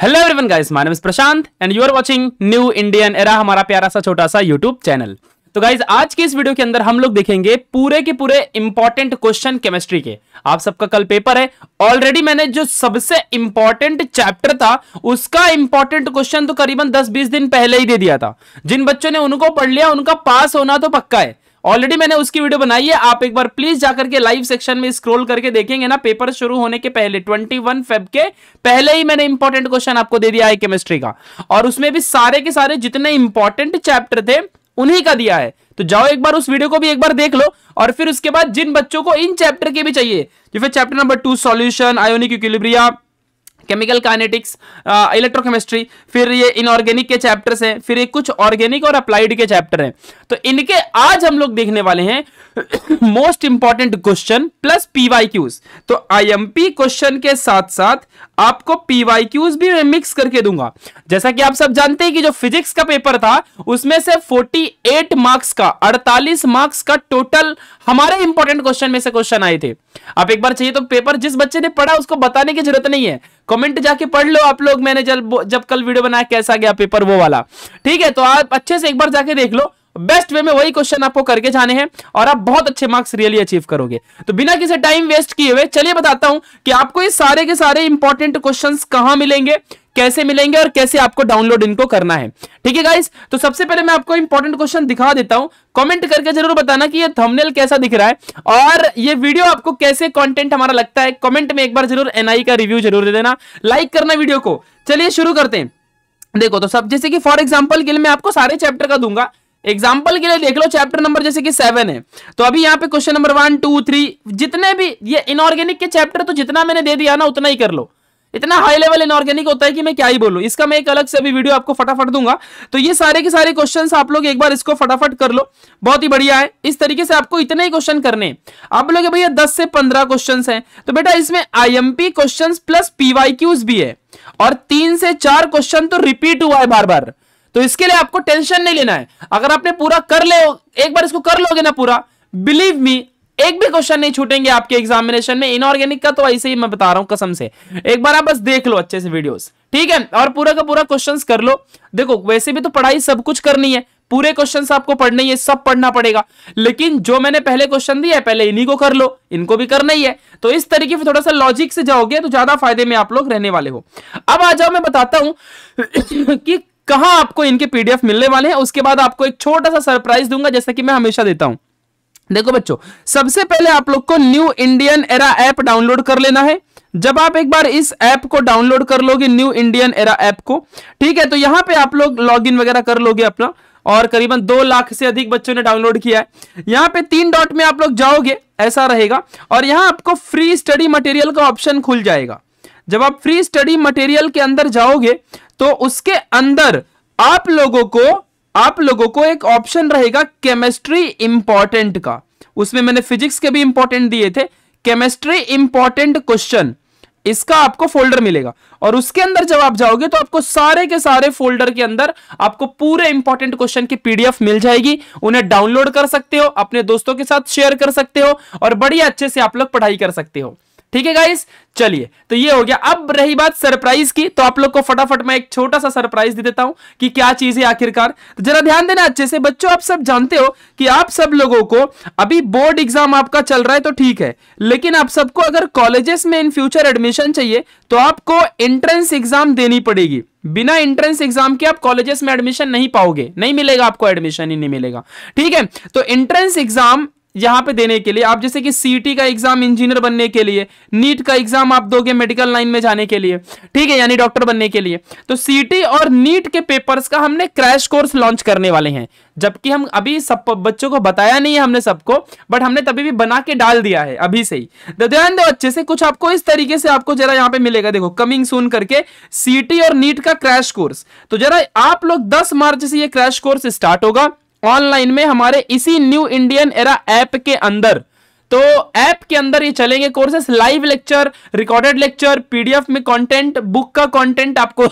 hello everyone guys my name is Prashant and you are watching New Indian Era हमारा प्यारा सा छोटा सा यूट्यूब चैनल तो गाइज आज के इस वीडियो के अंदर हम लोग देखेंगे पूरे के पूरे इंपॉर्टेंट क्वेश्चन केमिस्ट्री के आप सबका कल पेपर है ऑलरेडी मैंने जो सबसे इंपॉर्टेंट चैप्टर था उसका इंपॉर्टेंट क्वेश्चन तो करीबन 10-20 दिन पहले ही दे दिया था जिन बच्चों ने उनको पढ़ लिया उनका पास होना तो पक्का है ऑलरेडी मैंने उसकी वीडियो बनाई है आप एक बार प्लीज जाकर के लाइव सेक्शन में स्क्रोल करके देखेंगे ना पेपर शुरू होने के पहले 21 फेब के पहले ही मैंने इंपॉर्टेंट क्वेश्चन आपको दे दिया है केमिस्ट्री का और उसमें भी सारे के सारे जितने इंपॉर्टेंट चैप्टर थे उन्हीं का दिया है तो जाओ एक बार उस वीडियो को भी एक बार देख लो और फिर उसके बाद जिन बच्चों को इन चैप्टर के भी चाहिए जो फिर chapter number two solution ionic equilibria chemical kinetics electrochemistry फिर ये इनऑर्गेनिक के चैप्टर्स हैं फिर ये कुछ ऑर्गेनिक और अप्लाइड के चैप्टर हैं तो इनके आज हम लोग देखने वाले हैं most important question plus P Y Qs तो आईएमपी क्वेश्चन के साथ साथ आपको पीवाईक्यूज भी मैं मिक्स करके दूंगा जैसा कि आप सब जानते हैं कि जो फिजिक्स का पेपर था उसमें से फोर्टी मार्क्स का अड़तालीस मार्क्स का टोटल हमारे इंपॉर्टेंट क्वेश्चन में से क्वेश्चन आए थे आप एक बार चाहिए तो पेपर जिस बच्चे ने पढ़ा उसको बताने की जरूरत नहीं है कमेंट जाके पढ़ लो आप लोग मैंने जब जब कल वीडियो बनाया कैसा गया पेपर वो वाला ठीक है तो आप अच्छे से एक बार जाके देख लो बेस्ट वे में वही क्वेश्चन आपको करके जाने हैं और आप बहुत अच्छे मार्क्स रियली अचीव करोगे तो बिना किसी टाइम वेस्ट किए हुए चलिए बताता हूं कि आपको ये सारे के सारे इंपॉर्टेंट क्वेश्चन कहां मिलेंगे कैसे मिलेंगे और कैसे आपको डाउनलोड इनको करना है ठीक है गाइस तो सबसे पहले मैं आपको इंपॉर्टेंट क्वेश्चन दिखा देता हूं कमेंट करके जरूर बताना कि ये थंबनेल कैसा दिख रहा है और ये वीडियो आपको कैसे कंटेंट हमारा लगता है कमेंट में एक बार जरूर एनआई का रिव्यू जरूर दे देना लाइक करना वीडियो को चलिए शुरू करते हैं देखो तो सब जैसे कि फॉर एग्जाम्पल के लिए मैं आपको सारे चैप्टर का दूंगा एग्जाम्पल के लिए देख लो चैप्टर नंबर जैसे कि सेवन है तो अभी यहाँ पे question number one two three जितने भी ये इनऑर्गेनिक के चैप्टर तो जितना मैंने दे दिया ना उतना ही कर लो इतना हाई लेवल इनऑर्गेनिक होता है कि मैं क्या ही बोलूं इसका मैं एक अलग से भी वीडियो आपको फटाफट दूंगा तो ये सारे के सारे क्वेश्चंस आप लोग एक बार इसको फटाफट कर लो बहुत ही बढ़िया है इस तरीके से आपको इतने ही क्वेश्चन करने आप लोग भैया दस से पंद्रह क्वेश्चन है तो बेटा इसमें आईएमपी क्वेश्चन प्लस पीवाई भी है और तीन से चार क्वेश्चन तो रिपीट हुआ है बार बार तो इसके लिए आपको टेंशन नहीं लेना है अगर आपने पूरा कर ले एक बार इसको कर लोगे ना पूरा बिलीव मी एक भी क्वेश्चन नहीं छूटेंगे आपके एग्जामिनेशन में इनऑर्गेनिक का तो ऐसे ही मैं बता रहा हूं कसम से एक बार आप बस देख लो अच्छे से वीडियोस ठीक है और पूरा का पूरा क्वेश्चंस कर लो देखो वैसे भी तो पढ़ाई सब कुछ करनी है पूरे क्वेश्चंस आपको पढ़ने ही है सब पढ़ना पड़ेगा लेकिन जो मैंने पहले क्वेश्चन दिया है पहले इन्हीं को कर लो इनको भी करना ही है तो इस तरीके से थोड़ा सा लॉजिक से जाओगे तो ज्यादा फायदे में आप लोग रहने वाले हो अब आ जाओ मैं बताता हूं कि कहा आपको इनके पीडीएफ मिलने वाले हैं उसके बाद आपको एक छोटा सा सरप्राइज दूंगा जैसा कि मैं हमेशा देता हूं देखो बच्चों सबसे पहले आप लोग को New Indian Era app download कर लेना है जब आप एक बार इस ऐप को डाउनलोड कर लोगे न्यू इंडियन एरा ऐप को ठीक है तो यहाँ पे आप लोग लॉगिन वगैरह कर लोगे अपना और करीबन दो लाख से अधिक बच्चों ने डाउनलोड किया है यहाँ पे तीन डॉट में आप लोग जाओगे ऐसा रहेगा और यहाँ आपको फ्री स्टडी मटेरियल का ऑप्शन खुल जाएगा जब आप फ्री स्टडी मटेरियल के अंदर जाओगे तो उसके अंदर आप लोगों को आप लोगों को एक ऑप्शन रहेगा केमिस्ट्री इंपॉर्टेंट का उसमें मैंने फिजिक्स के भी इंपॉर्टेंट दिए थे केमिस्ट्री इंपॉर्टेंट क्वेश्चन इसका आपको फोल्डर मिलेगा और उसके अंदर जब आप जाओगे तो आपको सारे के सारे फोल्डर के अंदर आपको पूरे इंपॉर्टेंट क्वेश्चन की पीडीएफ मिल जाएगी उन्हें डाउनलोड कर सकते हो अपने दोस्तों के साथ शेयर कर सकते हो और बढ़िया अच्छे से आप लोग पढ़ाई कर सकते हो ठीक है गाइस चलिए तो ये हो गया अब रही बात सरप्राइज की तो आप लोग को फटाफट मैं एक छोटा सा सरप्राइज दे देता हूं कि क्या चीज है आखिरकार तो जरा ध्यान देना अच्छे से बच्चों आप सब जानते हो कि आप सब लोगों को अभी बोर्ड एग्जाम आपका चल रहा है तो ठीक है लेकिन आप सबको अगर कॉलेजेस में इन फ्यूचर एडमिशन चाहिए तो आपको एंट्रेंस एग्जाम देनी पड़ेगी बिना एंट्रेंस एग्जाम के आप कॉलेजेस में एडमिशन नहीं पाओगे नहीं मिलेगा आपको एडमिशन ही नहीं मिलेगा ठीक है तो एंट्रेंस एग्जाम यहां पे देने के लिए आप जैसे कि सीटी का एग्जाम इंजीनियर बनने के लिए नीट का एग्जाम आप दोगे मेडिकल लाइन में जाने के लिए ठीक है यानी डॉक्टर बनने के लिए तो सीटी और नीट के पेपर्स का हमने क्रैश कोर्स लॉन्च करने वाले हैं जबकि हम अभी सब बच्चों को बताया नहीं है हमने सबको बट हमने तभी भी बना के डाल दिया है अभी से ही तो ध्यान दो अच्छे से कुछ आपको इस तरीके से आपको जरा यहाँ पे मिलेगा देखो कमिंग सून करके सीटी और नीट का क्रैश कोर्स तो जरा आप लोग दस मार्च से ये क्रैश कोर्स स्टार्ट होगा ऑनलाइन में हमारे इसी न्यू इंडियन एरा ऐप के अंदर तो ऐप के अंदर ये चलेंगे courses live lecture recorded lecture PDF में कंटेंट बुक का कंटेंट आपको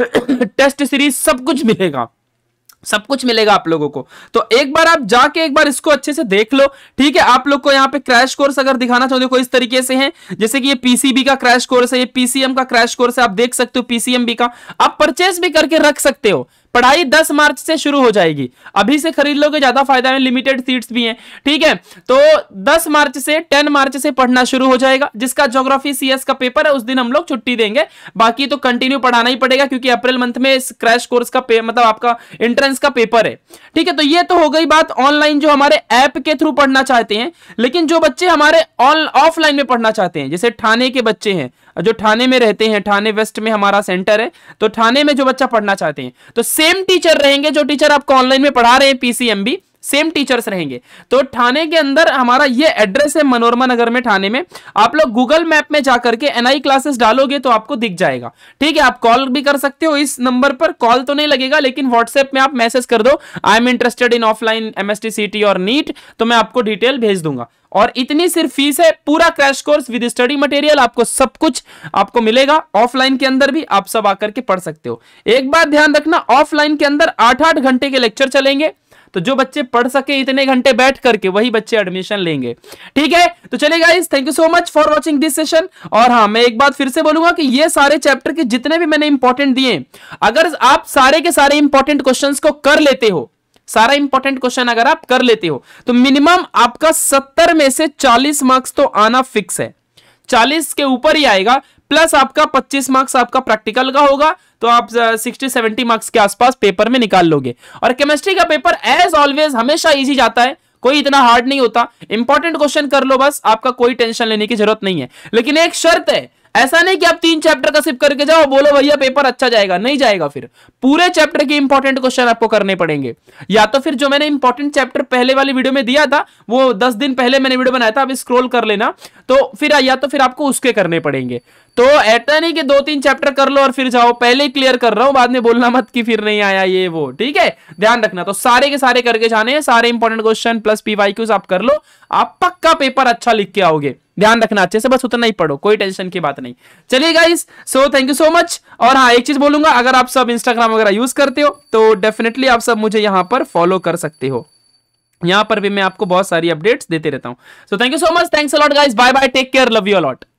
टेस्ट सीरीज सब कुछ मिलेगा सब कुछ मिलेगा आप लोगों को तो एक बार आप जाके एक बार इसको अच्छे से देख लो ठीक है आप लोग को यहाँ पे क्रैश कोर्स अगर दिखाना चाहते हो इस तरीके से है जैसे कि ये पीसीबी का क्रैश कोर्स है ये पीसीएम का क्रैश कोर्स है आप देख सकते हो पीसीएम का आप परचेस भी करके रख सकते हो पढ़ाई 10 मार्च से शुरू हो जाएगी अभी से खरीद लोगे ज्यादा फायदा है लिमिटेड सीट्स भी हैं ठीक है तो 10 मार्च से 10 मार्च से पढ़ना शुरू हो जाएगा जिसका ज्योग्राफी सीएस का पेपर है उस दिन हम लोग छुट्टी देंगे बाकी तो कंटिन्यू पढ़ाना ही पड़ेगा क्योंकि अप्रैल मंथ में इस क्रैश कोर्स का मतलब आपका एंट्रेंस का पेपर है ठीक है तो ये तो हो गई बात ऑनलाइन जो हमारे ऐप के थ्रू पढ़ना चाहते हैं लेकिन जो बच्चे हमारे ऑफलाइन में पढ़ना चाहते हैं जैसे ठाणे के बच्चे हैं जो ठाणे में रहते हैं ठाणे वेस्ट में हमारा सेंटर है तो ठाणे में जो बच्चा पढ़ना चाहते हैं तो सेम टीचर रहेंगे जो टीचर आपको ऑनलाइन में पढ़ा रहे हैं पीसीएमबी सेम टीचर्स रहेंगे तो ठाणे के अंदर हमारा ये एड्रेस है मनोरमा नगर में ठाणे में आप लोग गूगल मैप में जाकर के एनआई क्लासेस डालोगे तो आपको दिख जाएगा ठीक है आप कॉल भी कर सकते हो इस नंबर पर कॉल तो नहीं लगेगा लेकिन व्हाट्सएप में आप मैसेज कर दो I am interested in offline M S T C T और नीट तो मैं आपको डिटेल भेज दूंगा और इतनी सिर्फ फीस है पूरा crash course with study material आपको सब कुछ आपको मिलेगा ऑफलाइन के अंदर भी आप सब आकर के पढ़ सकते हो एक बात ध्यान रखना ऑफलाइन के अंदर आठ आठ घंटे के लेक्चर चलेंगे तो जो बच्चे पढ़ सके इतने घंटे बैठ करके वही बच्चे एडमिशन लेंगे ठीक है तो चले guys thank you so much for watching this session और हाँ मैं एक बात फिर से बोलूंगा कि ये सारे चैप्टर के जितने भी मैंने इंपॉर्टेंट दिए अगर आप सारे के सारे इंपॉर्टेंट क्वेश्चन को कर लेते हो सारा इंपॉर्टेंट क्वेश्चन अगर आप कर लेते हो तो मिनिमम आपका सत्तर में से चालीस मार्क्स तो आना फिक्स है चालीस के ऊपर ही आएगा प्लस आपका 25 मार्क्स आपका प्रैक्टिकल का होगा तो आप 60 70 मार्क्स के आसपास पेपर में निकाल लोगे और केमिस्ट्री का पेपर एज ऑलवेज हमेशा इजी जाता है कोई इतना हार्ड नहीं होता इंपॉर्टेंट क्वेश्चन कर लो बस आपका कोई टेंशन लेने की जरूरत नहीं है लेकिन एक शर्त है ऐसा नहीं कि आप तीन चैप्टर का सिप करके जाओ बोलो भैया पेपर अच्छा जाएगा नहीं जाएगा फिर पूरे चैप्टर के इंपॉर्टेंट क्वेश्चन आपको करने पड़ेंगे या तो फिर जो मैंने इंपॉर्टेंट चैप्टर पहले वाली वीडियो में दिया था वो दस दिन पहले मैंने वीडियो बनाया था आप स्क्रॉल कर लेना तो फिर या तो फिर आपको उसके करने पड़ेंगे तो ऐसा नहीं कि दो तीन चैप्टर कर लो और फिर जाओ पहले ही क्लियर कर रहा हूं बाद में बोलना मत कि फिर नहीं आया ये वो ठीक है ध्यान रखना तो सारे के सारे करके जाने हैं सारे इंपॉर्टेंट क्वेश्चन प्लस क्यूज आप कर लो आप पक्का पेपर अच्छा लिख के आओगे ध्यान रखना अच्छे से बस उतना ही पढ़ो कोई टेंशन की बात नहीं चलिए guys so thank you so much और हाँ एक चीज बोलूंगा अगर आप सब इंस्टाग्राम वगैरह यूज करते हो तो डेफिनेटली आप सब मुझे यहाँ पर फॉलो कर सकते हो यहाँ पर भी मैं आपको बहुत सारी अपडेट्स देते रहता हूँ so thank you so much thanks a lot guys bye bye take care love you allot